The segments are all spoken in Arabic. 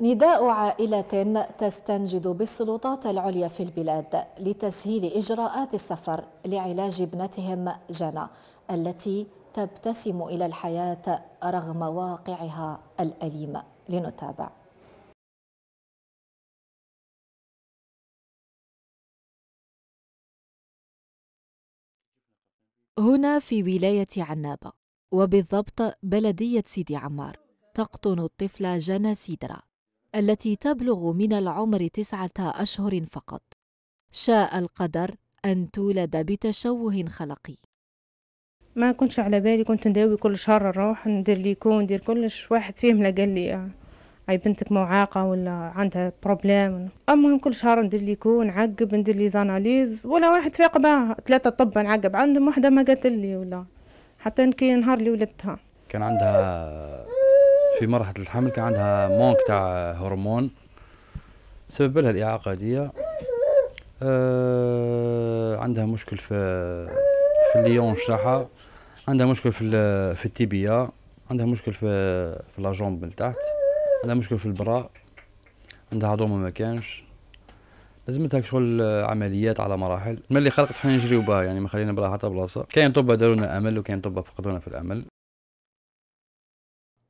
نداء عائلة تستنجد بالسلطات العليا في البلاد لتسهيل إجراءات السفر لعلاج ابنتهم جنى التي تبتسم إلى الحياة رغم واقعها الأليم لنتابع هنا في ولاية عنابة وبالضبط بلدية سيدي عمار تقطن الطفلة جنى سيدرا التي تبلغ من العمر تسعة أشهر فقط شاء القدر أن تولد بتشوه خلقي ما كنتش على بالي كنت نداوي كل شهر نروح ندير كون ندير كلش واحد فيهم لا قال لي هاي آه، بنتك معاقة ولا عندها بروبليم المهم كل شهر ندير كون نعقب ندير لي زاناليز ولا واحد فاق بها ثلاثة طب نعقب عندهم وحدة ما قالت لي ولا حتى كي نهار اللي ولدتها كان عندها في مرحله الحمل كان عندها مونك تاع هرمون سبب لها الاعاقه دي آه عندها مشكل في في الليون تاعها عندها مشكل في في التيبيا عندها مشكل في في لاجون من تحت عندها مشكل في البراء عندها عضو ما كانش لازمتها شغل عمليات على مراحل ملي خلقت حنا نجريو بها يعني ما خلينا بلا حتى بلاصه كاين طبه دارونا امل وكاين طبه فقدونا في الامل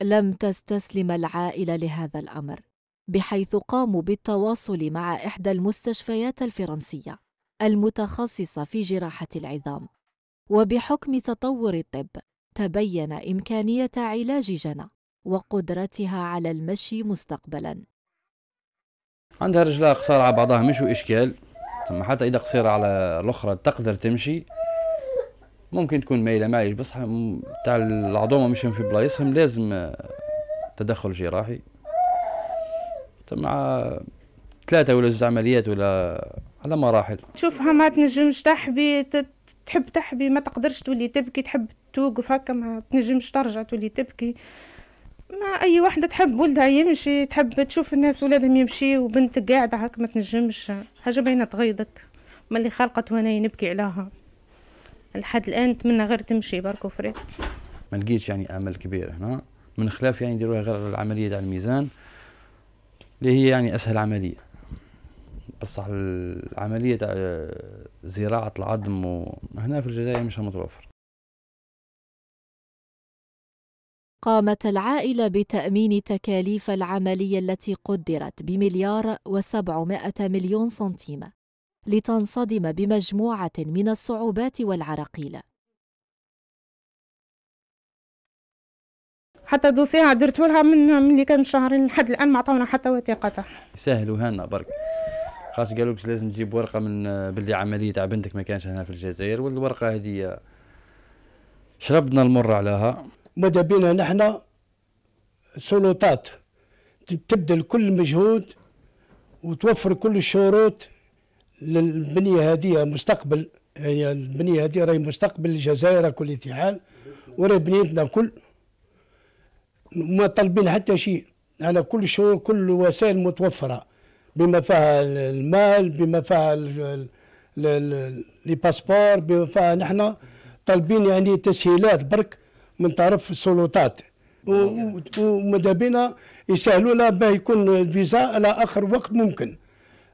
لم تستسلم العائله لهذا الامر بحيث قاموا بالتواصل مع احدى المستشفيات الفرنسيه المتخصصه في جراحه العظام وبحكم تطور الطب تبين امكانيه علاج جنى وقدرتها على المشي مستقبلا عندها رجلها قصيرة على بعضها مش إشكال ثم حتى إذا قصيرة على الأخرى تقدر تمشي ممكن تكون مايله معي بصح تاع العظومه مش في بلايصهم لازم آه، تدخل جراحي مع ثلاثه ولا زوج عمليات ولا على مراحل تشوفها ما تنجمش تحبي تحب تحبي ما تقدرش تولي تبكي تحب توقف هكا ما تنجمش ترجع تولي تبكي ما اي وحده تحب ولدها يمشي تحب تشوف الناس ولادهم يمشي وبنتك قاعده هكا ما تنجمش حاجه باينه تغيضك ملي خلقت وانا نبكي عليها لحد الان نتمنى غير تمشي برك وفري ما لقيتش يعني امل كبير هنا من خلاف يعني يديروها غير العمليه تاع الميزان اللي هي يعني اسهل عمليه بصح العمليه تاع زراعه العظم هنا في الجزائر مش متوفر قامت العائلة بتأمين تكاليف العملية التي قدرت بمليار وسبعمائة مليون سنتيم لتنصدم بمجموعة من الصعوبات والعراقيل حتى دوسيها درت لها من ملي كان شهرين لحد الان ما عطاونا حتى وثيقتها سهلوها لنا برك خاص قالوا لك لازم تجيب ورقه من باللي عمليه تاع بنتك ما كانش هنا في الجزائر والورقه هذه شربنا المر عليها ماذا بينا نحن سلطات تبذل كل المجهود وتوفر كل الشروط للبنيه هذه مستقبل يعني البنيه هذه راهي مستقبل الجزائر كل حال وراهي بنيتنا كل ما طالبين حتى شيء على كل شو كل الوسائل متوفره بما فيها المال بما فيها لي باسبور بما فيها نحن طالبين يعني تسهيلات برك من طرف السلطات وماذا بينا يسهلونا باه يكون الفيزا على اخر وقت ممكن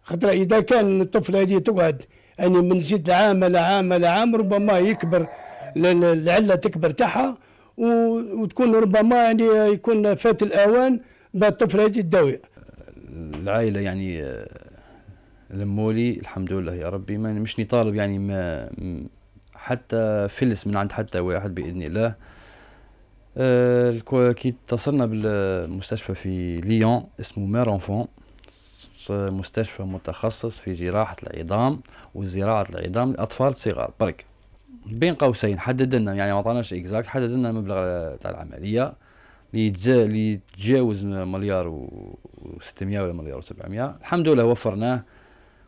خاطر اذا كان الطفل هذه تقعد يعني من جد عام لعام لعام ربما يكبر العله تكبر تاعها وتكون ربما يعني يكون فات الاوان بالطفل هذه الدواء العائله يعني المولي الحمد لله يا ربي ما مش نطالب يعني ما حتى فلس من عند حتى واحد باذن الله آه، كي اتصلنا بالمستشفى في ليون اسمه مير انفون مستشفى متخصص في جراحة العظام وزراعة العظام لأطفال صغار برك طيب، بين قوسين حدد لنا يعني ما عطاناش اكزاكت حدد لنا المبلغ تاع العملية اللي يتجاوز مليار و600 ولا مليار و700 الحمد لله وفرناه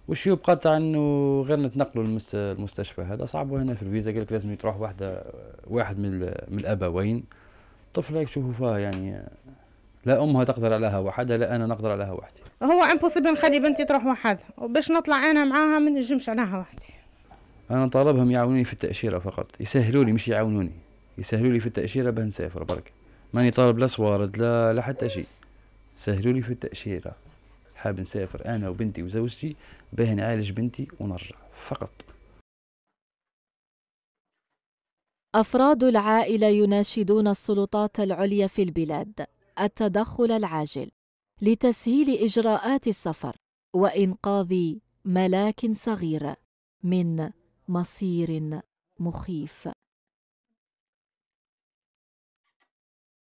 وش يبقى تاع انه غير نتنقلوا المستشفى هذا صعب هنا في الفيزا قال لك لازم تروح واحده واحد من من الابوين طفلك تشوفوا فيها يعني لا امها تقدر على وحدها لا انا نقدر على وحدي هو امبوسيبل نخلي بنتي تروح وحدها وباش نطلع انا معاها ما نجمش عليها وحدي انا طالبهم يعاونوني في التاشيره فقط يسهلوا لي مش يعاونوني يسهلوا لي في التاشيره باه نسافر برك ماني طالب لا صوارد لا لا حتى شيء سهلوا لي في التاشيره حاب نسافر انا وبنتي وزوجتي باه نعالج بنتي ونرجع فقط افراد العائله يناشدون السلطات العليا في البلاد التدخل العاجل لتسهيل إجراءات السفر وإنقاذ ملاك صغير من مصير مخيف